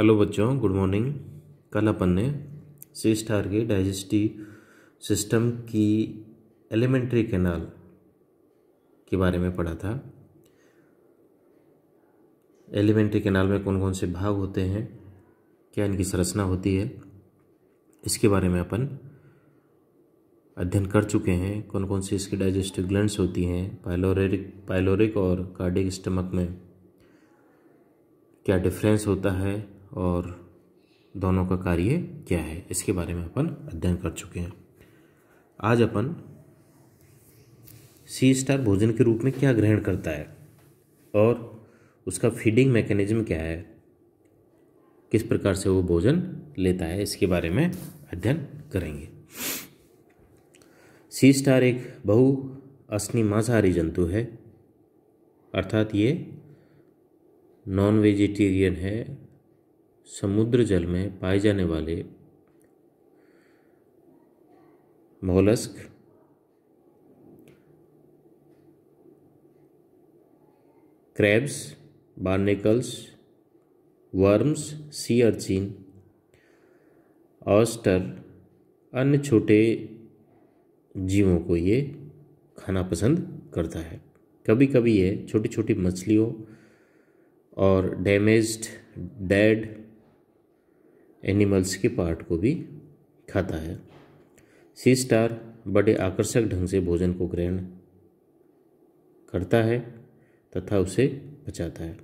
hello बच्चों good morning कल अपन ने सी स्टार के डाइजेस्टिव सिस्टम की एलिमेंट्री कैनाल के बारे में पढ़ा था एलिमेंट्री कैनाल में कौन कौन से भाग होते हैं क्या इनकी संरचना होती है इसके बारे में अपन अध्ययन कर चुके हैं कौन कौन सी इसकी डाइजेस्टिव ग्लैंड्स होती हैं पाइलोरिक पाइलोरिक और कार्डिक स्टमक में क्या डिफरेंस होता है और दोनों का कार्य क्या है इसके बारे में अपन अध्ययन कर चुके हैं आज अपन सी स्टार भोजन के रूप में क्या ग्रहण करता है और उसका फीडिंग मैकेनिज्म क्या है किस प्रकार से वो भोजन लेता है इसके बारे में अध्ययन करेंगे सी स्टार एक बहु असनी मांसाहारी जंतु है अर्थात ये नॉन वेजिटेरियन है समुद्र जल में पाए जाने वाले mollusc crabs barnacles worms sea urchin oyster अन्य छोटे जीवों को ये खाना पसंद करता है कभी कभी ये छोटी छोटी मछलियों और डैमेज्ड डेड एनिमल्स के पार्ट को भी खाता है सी स्टार बड़े आकर्षक ढंग से भोजन को ग्रहण करता है तथा उसे बचाता है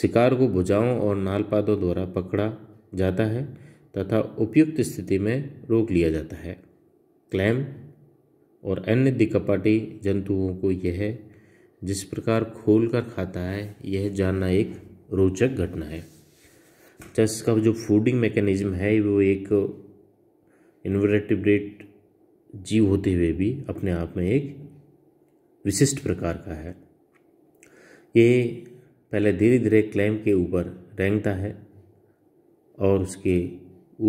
शिकार को भुजाओं और नालपातों द्वारा पकड़ा जाता है तथा उपयुक्त स्थिति में रोक लिया जाता है क्लैम और अन्य दिकपाटी जंतुओं को यह जिस प्रकार खोल कर खाता है यह जानना एक रोचक घटना है चस तो का जो फूडिंग मैकेनिज़्म है वो एक इन्वर्टिब्रेट जीव होते हुए भी अपने आप में एक विशिष्ट प्रकार का है ये पहले धीरे धीरे क्लैम के ऊपर रेंगता है और उसके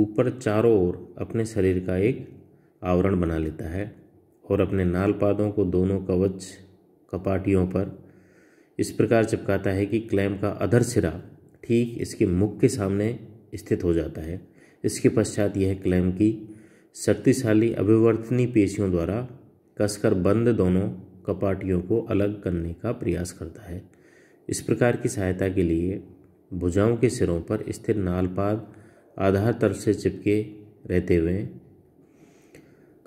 ऊपर चारों ओर अपने शरीर का एक आवरण बना लेता है और अपने नाल पादों को दोनों कवच कपाटियों पर इस प्रकार चिपकाता है कि क्लैम का अधर सिरा ठीक इसके मुख के सामने स्थित हो जाता है इसके पश्चात यह क्लैम की शक्तिशाली अभिवर्तनी पेशियों द्वारा कसकर बंद दोनों कपाटियों को अलग करने का प्रयास करता है इस प्रकार की सहायता के लिए भुजाओं के सिरों पर स्थिर नालपाद आधार तरफ से चिपके रहते हुए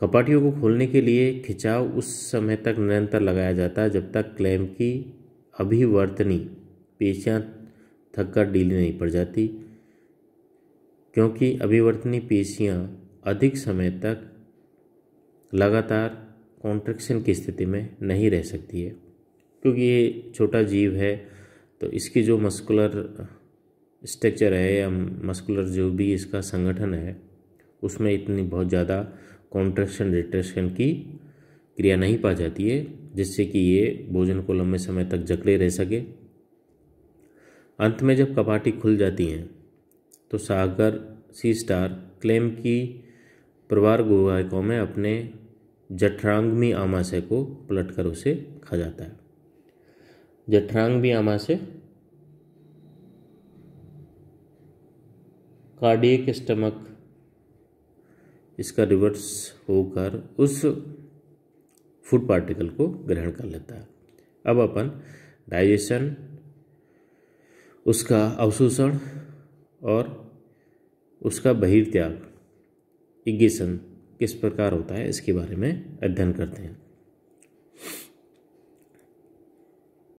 कपाटियों को खोलने के लिए खिंचाव उस समय तक निरंतर लगाया जाता है जब तक क्लैम की अभिवर्तनी पेशियाँ थककर ढीली नहीं पड़ जाती क्योंकि अभिवर्तनी पेशियाँ अधिक समय तक लगातार कॉन्ट्रेक्शन की स्थिति में नहीं रह सकती है क्योंकि ये छोटा जीव है तो इसकी जो मस्कुलर स्ट्रक्चर है या मस्कुलर जो भी इसका संगठन है उसमें इतनी बहुत ज़्यादा कॉन्ट्रेक्शन रिट्रेक्शन की क्रिया नहीं पा जाती है जिससे कि ये भोजन को लंबे समय तक जकड़े रह सके अंत में जब कपाटी खुल जाती हैं तो सागर सी स्टार क्लेम की परिवार गुहायकों में अपने जठरांगमी आमाशय को पलटकर उसे खा जाता है जठरांगमी आमाशय कार्डियक स्टमक इसका रिवर्स होकर उस फूड पार्टिकल को ग्रहण कर लेता है अब अपन डाइजेशन उसका अवशोषण और उसका बहिर्त्याग इग्गेसन किस प्रकार होता है इसके बारे में अध्ययन करते हैं